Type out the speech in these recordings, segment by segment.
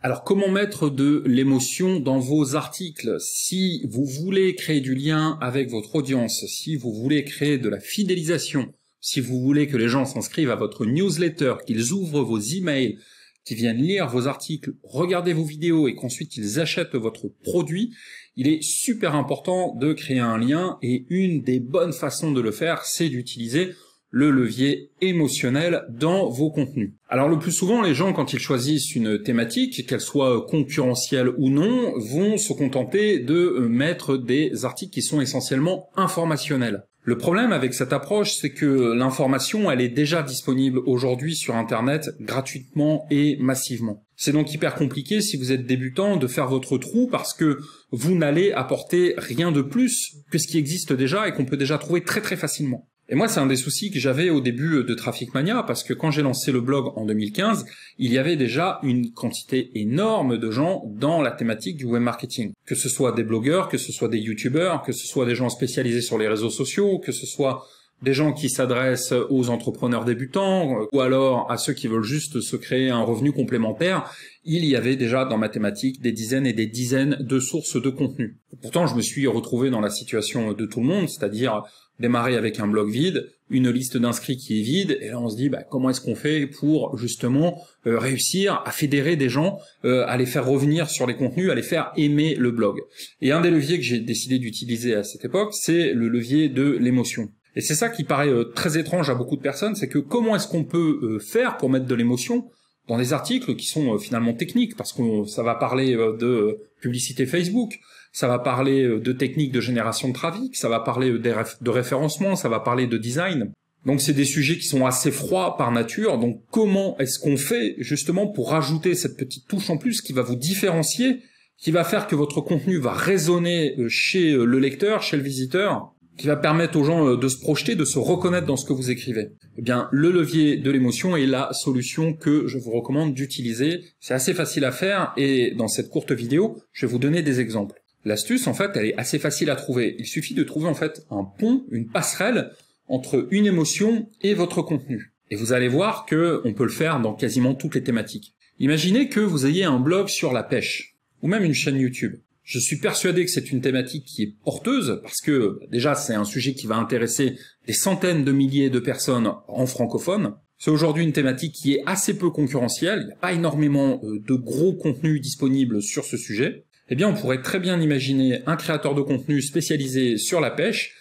Alors comment mettre de l'émotion dans vos articles Si vous voulez créer du lien avec votre audience, si vous voulez créer de la fidélisation, si vous voulez que les gens s'inscrivent à votre newsletter, qu'ils ouvrent vos emails, qu'ils viennent lire vos articles, regarder vos vidéos et qu'ensuite ils achètent votre produit, il est super important de créer un lien et une des bonnes façons de le faire, c'est d'utiliser le levier émotionnel dans vos contenus. Alors le plus souvent, les gens, quand ils choisissent une thématique, qu'elle soit concurrentielle ou non, vont se contenter de euh, mettre des articles qui sont essentiellement informationnels. Le problème avec cette approche, c'est que l'information, elle est déjà disponible aujourd'hui sur Internet gratuitement et massivement. C'est donc hyper compliqué si vous êtes débutant de faire votre trou parce que vous n'allez apporter rien de plus que ce qui existe déjà et qu'on peut déjà trouver très très facilement. Et moi, c'est un des soucis que j'avais au début euh, de Traffic Mania, parce que quand j'ai lancé le blog en 2015, il y avait déjà une quantité énorme de gens dans la thématique du web marketing. Que ce soit des blogueurs, que ce soit des youtubeurs, que ce soit des gens spécialisés sur les réseaux sociaux, que ce soit des gens qui s'adressent aux entrepreneurs débutants euh, ou alors à ceux qui veulent juste se créer un revenu complémentaire, il y avait déjà dans ma thématique des dizaines et des dizaines de sources de contenu. Pourtant, je me suis retrouvé dans la situation de tout le monde, c'est-à-dire démarrer avec un blog vide, une liste d'inscrits qui est vide, et là on se dit bah, comment est-ce qu'on fait pour justement euh, réussir à fédérer des gens, euh, à les faire revenir sur les contenus, à les faire aimer le blog. Et un des leviers que j'ai décidé d'utiliser à cette époque, c'est le levier de l'émotion. Et c'est ça qui paraît euh, très étrange à beaucoup de personnes, c'est que comment est-ce qu'on peut faire pour mettre de l'émotion dans des articles qui sont finalement techniques, parce que ça va parler de publicité Facebook, ça va parler euh, de techniques de génération de trafic, ça va parler euh, de référencement, ça va parler de design. Donc c'est des sujets qui sont assez froids par nature. Donc comment est-ce qu'on fait justement pour rajouter cette petite touche en plus qui va vous différencier, qui va faire que votre contenu va résonner euh, chez le lecteur, chez le visiteur, qui va permettre aux gens de se projeter, de se reconnaître dans ce que vous écrivez. Eh bien, le levier de l'émotion est la solution que je vous recommande d'utiliser. C'est assez facile à faire et dans cette courte vidéo, je vais vous donner des exemples. L'astuce, en fait, elle est assez facile à trouver. Il suffit de trouver, en fait, un pont, une passerelle entre une émotion et votre contenu. Et vous allez voir que on peut le faire dans quasiment toutes les thématiques. Imaginez que vous ayez un blog sur la pêche, ou même une chaîne YouTube. Je suis persuadé que c'est une thématique qui est porteuse, parce que déjà c'est un sujet qui va intéresser des centaines de milliers de personnes en francophone. C'est aujourd'hui une thématique qui est assez peu concurrentielle, il n'y a pas énormément euh, de gros contenus disponibles sur ce sujet eh bien on pourrait très bien imaginer un créateur de contenu spécialisé sur la pêche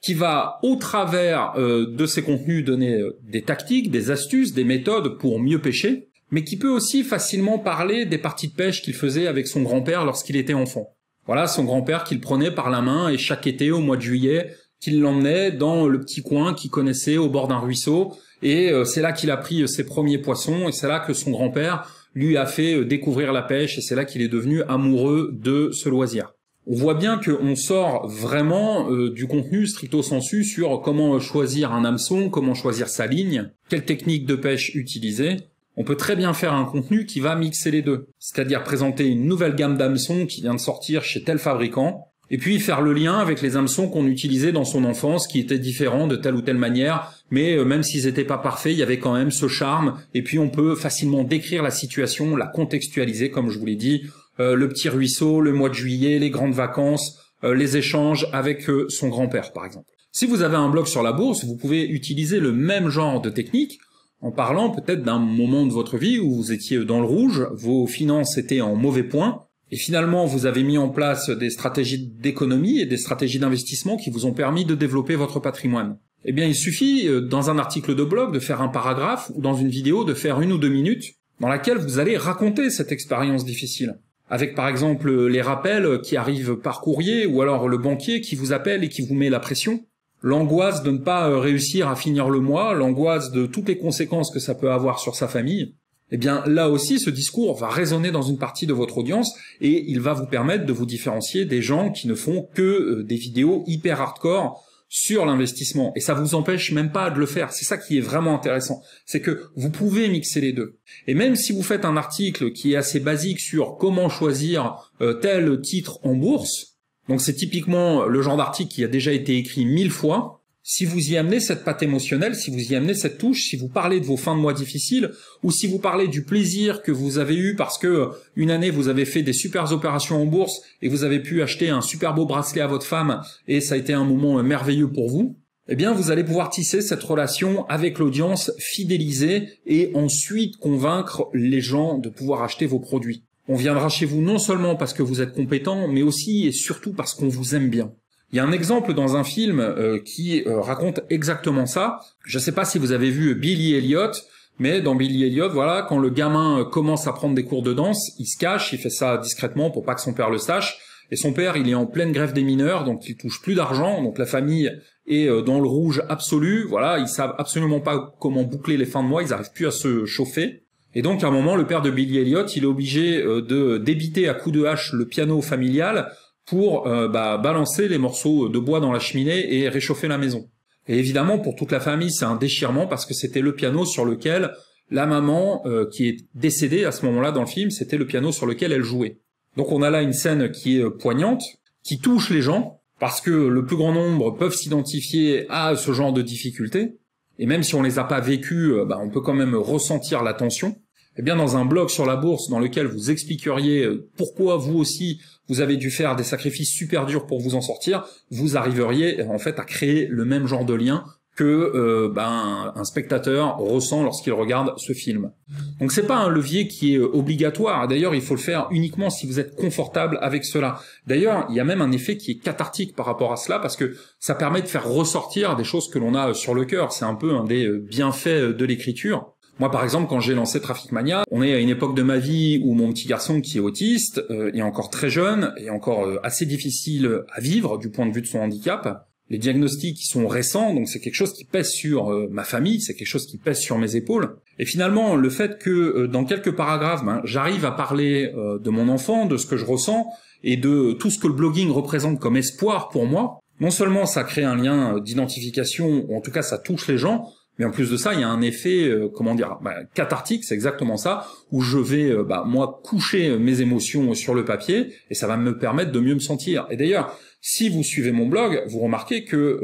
qui va au travers euh, de ses contenus donner euh, des tactiques, des astuces, des méthodes pour mieux pêcher, mais qui peut aussi facilement parler des parties de pêche qu'il faisait avec son grand-père lorsqu'il était enfant. Voilà, son grand-père qu'il prenait par la main et chaque été au mois de juillet, qu'il l'emmenait dans le petit coin qu'il connaissait au bord d'un ruisseau, et euh, c'est là qu'il a pris ses premiers poissons, et c'est là que son grand-père lui a fait euh, découvrir la pêche et c'est là qu'il est devenu amoureux de ce loisir. On voit bien qu'on sort vraiment euh, du contenu stricto sensu sur comment choisir un hameçon, comment choisir sa ligne, quelle technique de pêche utiliser. On peut très bien faire un contenu qui va mixer les deux, c'est-à-dire présenter une nouvelle gamme d'hameçons qui vient de sortir chez tel fabricant, et puis faire le lien avec les hameçons qu'on utilisait dans son enfance, qui étaient différents de telle ou telle manière, mais euh, même s'ils n'étaient pas parfaits, il y avait quand même ce charme, et puis on peut facilement décrire la situation, la contextualiser, comme je vous l'ai dit, euh, le petit ruisseau, le mois de juillet, les grandes vacances, euh, les échanges avec son grand-père, par exemple. Si vous avez un blog sur la bourse, vous pouvez utiliser le même genre de technique, en parlant peut-être d'un moment de votre vie où vous étiez dans le rouge, vos finances étaient en mauvais point, et finalement, vous avez mis en place des stratégies d'économie et des stratégies d'investissement qui vous ont permis de développer votre patrimoine. Eh bien, il suffit, euh, dans un article de blog, de faire un paragraphe ou dans une vidéo, de faire une ou deux minutes dans laquelle vous allez raconter cette expérience difficile. Avec par exemple les rappels qui arrivent par courrier ou alors le banquier qui vous appelle et qui vous met la pression. L'angoisse de ne pas euh, réussir à finir le mois, l'angoisse de toutes les conséquences que ça peut avoir sur sa famille eh bien là aussi, ce discours va résonner dans une partie de votre audience et il va vous permettre de vous différencier des gens qui ne font que euh, des vidéos hyper hardcore sur l'investissement et ça vous empêche même pas de le faire. C'est ça qui est vraiment intéressant, c'est que vous pouvez mixer les deux. Et même si vous faites un article qui est assez basique sur comment choisir euh, tel titre en bourse, donc c'est typiquement le genre d'article qui a déjà été écrit mille fois, si vous y amenez cette patte émotionnelle, si vous y amenez cette touche, si vous parlez de vos fins de mois difficiles, ou si vous parlez du plaisir que vous avez eu parce que une année vous avez fait des super opérations en bourse et vous avez pu acheter un super beau bracelet à votre femme et ça a été un moment euh, merveilleux pour vous, eh bien vous allez pouvoir tisser cette relation avec l'audience, fidéliser et ensuite convaincre les gens de pouvoir acheter vos produits. On viendra chez vous non seulement parce que vous êtes compétent, mais aussi et surtout parce qu'on vous aime bien. Il y a un exemple dans un film euh, qui euh, raconte exactement ça. Je ne sais pas si vous avez vu Billy Elliot, mais dans Billy Elliot, voilà, quand le gamin euh, commence à prendre des cours de danse, il se cache, il fait ça discrètement pour pas que son père le sache. Et son père, il est en pleine grève des mineurs, donc il touche plus d'argent, donc la famille est dans le rouge absolu. Voilà, ils savent absolument pas comment boucler les fins de mois, ils arrivent plus à se chauffer. Et donc à un moment, le père de Billy Elliot, il est obligé de débiter à coups de hache le piano familial pour euh, bah, balancer les morceaux de bois dans la cheminée et réchauffer la maison. Et évidemment, pour toute la famille, c'est un déchirement parce que c'était le piano sur lequel la maman, euh, qui est décédée à ce moment-là dans le film, c'était le piano sur lequel elle jouait. Donc on a là une scène qui est euh, poignante, qui touche les gens, parce que le plus grand nombre peuvent s'identifier à ce genre de difficultés, et même si on les a pas vécues, bah, on peut quand même ressentir la tension eh bien dans un blog sur la bourse dans lequel vous expliqueriez euh, pourquoi vous aussi vous avez dû faire des sacrifices super durs pour vous en sortir, vous arriveriez en fait à créer le même genre de lien que euh, ben, un spectateur ressent lorsqu'il regarde ce film. Donc c'est pas un levier qui est euh, obligatoire. D'ailleurs, il faut le faire uniquement si vous êtes confortable avec cela. D'ailleurs, il y a même un effet qui est cathartique par rapport à cela parce que ça permet de faire ressortir des choses que l'on a sur le cœur. C'est un peu un des bienfaits de l'écriture moi, par exemple, quand j'ai lancé Traffic Mania, on est à une époque de ma vie où mon petit garçon qui est autiste euh, est encore très jeune et encore euh, assez difficile à vivre du point de vue de son handicap. Les diagnostics sont récents, donc c'est quelque chose qui pèse sur euh, ma famille, c'est quelque chose qui pèse sur mes épaules. Et finalement, le fait que dans quelques paragraphes, ben, j'arrive à parler de mon enfant, de ce que je ressens et de tout ce que le blogging représente comme espoir pour moi, non seulement ça crée un lien d'identification, en tout cas ça touche les gens, mais en plus de ça, il y a un effet, euh, comment dire, bah, cathartique, c'est exactement ça, où je vais, euh, bah, moi, coucher euh, mes émotions sur le papier, et ça va me permettre de mieux me sentir. Et d'ailleurs, si vous suivez mon blog, vous remarquez que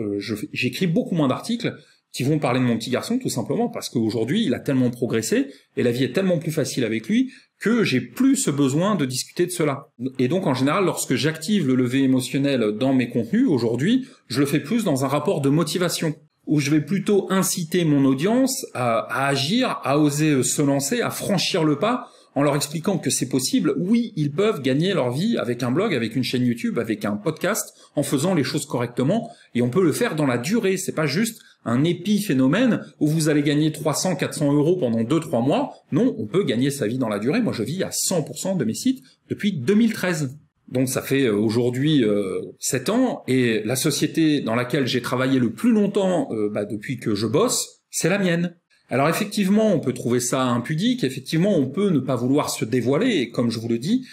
j'écris beaucoup moins d'articles qui vont parler de mon petit garçon, tout simplement, parce qu'aujourd'hui, il a tellement progressé, et la vie est tellement plus facile avec lui, que j'ai plus ce besoin de discuter de cela. Et donc en général, lorsque j'active le lever émotionnel dans mes contenus, aujourd'hui, je le fais plus dans un rapport de motivation où je vais plutôt inciter mon audience à, agir, à oser euh, se lancer, à franchir le pas en leur expliquant que c'est possible. Oui, ils peuvent gagner leur vie avec un blog, avec une chaîne YouTube, avec un podcast, en faisant les choses correctement. Et on peut le faire dans la durée. C'est pas juste un épiphénomène où vous allez gagner 300, 400 euros pendant 2-3 mois. Non, on peut gagner sa vie dans la durée. Moi, je vis à 100% de mes sites depuis 2013. Donc ça fait euh, aujourd'hui euh, sept ans, et la société dans laquelle j'ai travaillé le plus longtemps euh, bah, depuis que je bosse, c'est la mienne. Alors effectivement, on peut trouver ça impudique, effectivement, on peut ne pas vouloir se dévoiler, et comme je vous le dis,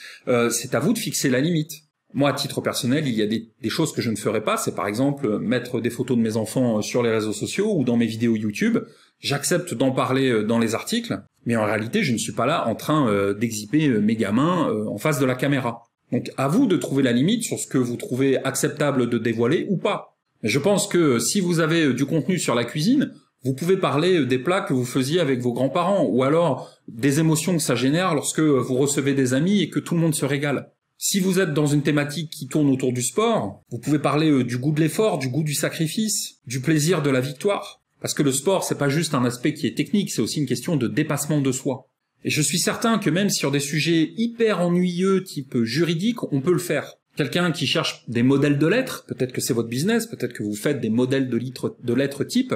c'est à vous de fixer la limite. Moi, à titre personnel, il y a des, des choses que je ne ferai pas, c'est par exemple mettre des photos de mes enfants sur les réseaux sociaux ou dans mes vidéos YouTube. J'accepte d'en parler dans les articles, mais en réalité, je ne suis pas là en train d'exhiber mes gamins en face de la caméra. Donc à vous de trouver la limite sur ce que vous trouvez acceptable de dévoiler ou pas. Je pense que si vous avez euh, du contenu sur la cuisine, vous pouvez parler euh, des plats que vous faisiez avec vos grands-parents, ou alors des émotions que ça génère lorsque euh, vous recevez des amis et que tout le monde se régale. Si vous êtes dans une thématique qui tourne autour du sport, vous pouvez parler du goût de l'effort, du goût du sacrifice, du plaisir de la victoire. Parce que le sport, c'est pas juste un aspect qui est technique, c'est aussi une question de dépassement de soi. Et je suis certain que même sur des sujets hyper ennuyeux type juridique, on peut le faire. Quelqu'un qui cherche des modèles de lettres, peut-être que c'est votre business, peut-être que vous faites des modèles de, de lettres type,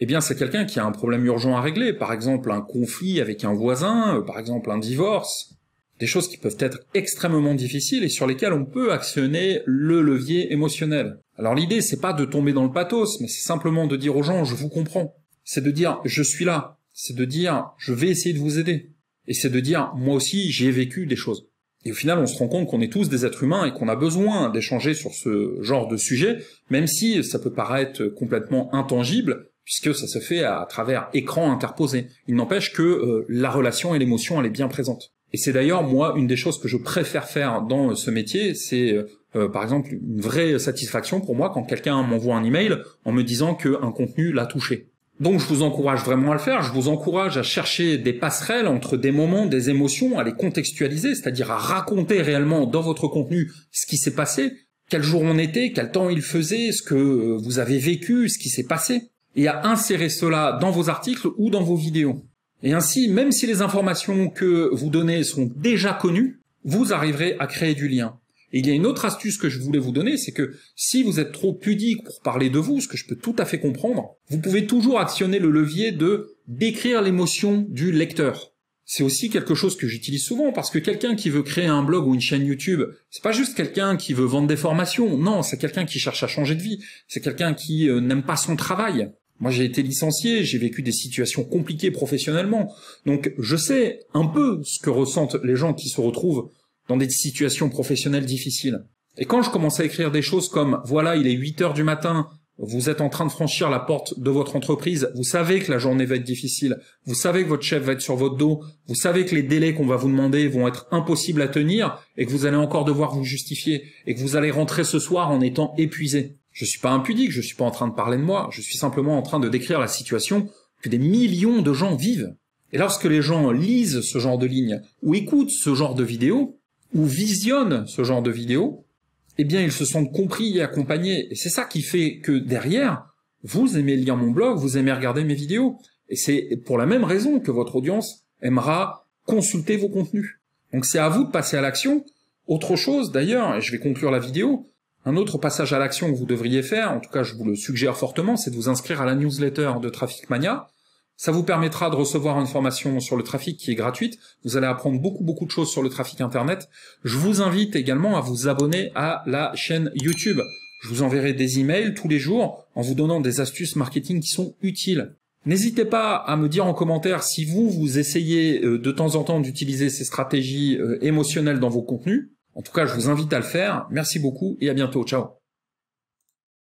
eh bien c'est quelqu'un qui a un problème urgent à régler, par exemple un conflit avec un voisin, euh, par exemple un divorce, des choses qui peuvent être extrêmement difficiles et sur lesquelles on peut actionner le levier émotionnel. Alors l'idée c'est pas de tomber dans le pathos, mais c'est simplement de dire aux gens je vous comprends. C'est de dire je suis là. C'est de dire je vais essayer de vous aider et c'est de dire moi aussi j'ai vécu des choses. Et au final, on se rend compte qu'on est tous des êtres humains et qu'on a besoin d'échanger sur ce genre de sujet, même si ça peut paraître complètement intangible, puisque ça se fait à, travers écran interposé. Il n'empêche que euh, la relation et l'émotion, elle est bien présente. Et c'est d'ailleurs, moi, une des choses que je préfère faire dans ce métier, c'est euh, euh, par exemple une vraie satisfaction pour moi quand quelqu'un m'envoie un email en me disant qu'un contenu l'a touché. Donc je vous encourage vraiment à le faire, je vous encourage à chercher des passerelles entre des moments, des émotions, à les contextualiser, c'est-à-dire à raconter réellement dans votre contenu ce qui s'est passé, quel jour on était, quel temps il faisait, ce que euh, vous avez vécu, ce qui s'est passé, et à insérer cela dans vos articles ou dans vos vidéos. Et ainsi, même si les informations que vous donnez sont déjà connues, vous arriverez à créer du lien. Et il y a une autre astuce que je voulais vous donner, c'est que si vous êtes trop pudique pour parler de vous, ce que je peux tout à fait comprendre, vous pouvez toujours actionner le levier de décrire l'émotion du lecteur. C'est aussi quelque chose que j'utilise souvent parce que quelqu'un qui veut créer un blog ou une chaîne YouTube, c'est pas juste quelqu'un qui veut vendre des formations. Non, c'est quelqu'un qui cherche à changer de vie. C'est quelqu'un qui euh, n'aime pas son travail. Moi, j'ai été licencié, j'ai vécu des situations compliquées professionnellement. Donc, je sais un peu ce que ressentent les gens qui se retrouvent dans des situations professionnelles difficiles. Et quand je commence à écrire des choses comme voilà, il est 8 heures du matin, vous êtes en train de franchir la porte de votre entreprise, vous savez que la journée va être difficile, vous savez que votre chef va être sur votre dos, vous savez que les délais qu'on va vous demander vont être impossibles à tenir et que vous allez encore devoir vous justifier et que vous allez rentrer ce soir en étant épuisé. Je suis pas impudique, je suis pas en train de parler de moi, je suis simplement en train de décrire la situation que des millions de gens vivent. Et lorsque les gens lisent ce genre de lignes ou écoutent ce genre de vidéos, ou visionne ce genre de vidéos, eh bien, ils se sentent compris et accompagnés. Et c'est ça qui fait que derrière, vous aimez lire mon blog, vous aimez regarder mes vidéos. Et c'est pour la même raison que votre audience aimera consulter vos contenus. Donc c'est à vous de passer à l'action. Autre chose d'ailleurs, et je vais conclure la vidéo, un autre passage à l'action que vous devriez faire, en tout cas je vous le suggère fortement, c'est de vous inscrire à la newsletter de Traffic Mania. Ça vous permettra de recevoir une formation sur le trafic qui est gratuite. Vous allez apprendre beaucoup beaucoup de choses sur le trafic Internet. Je vous invite également à vous abonner à la chaîne YouTube. Je vous enverrai des emails tous les jours en vous donnant des astuces marketing qui sont utiles. N'hésitez pas à me dire en commentaire si vous, vous essayez euh, de temps en temps d'utiliser ces stratégies euh, émotionnelles dans vos contenus. En tout cas, je vous invite à le faire. Merci beaucoup et à bientôt. Ciao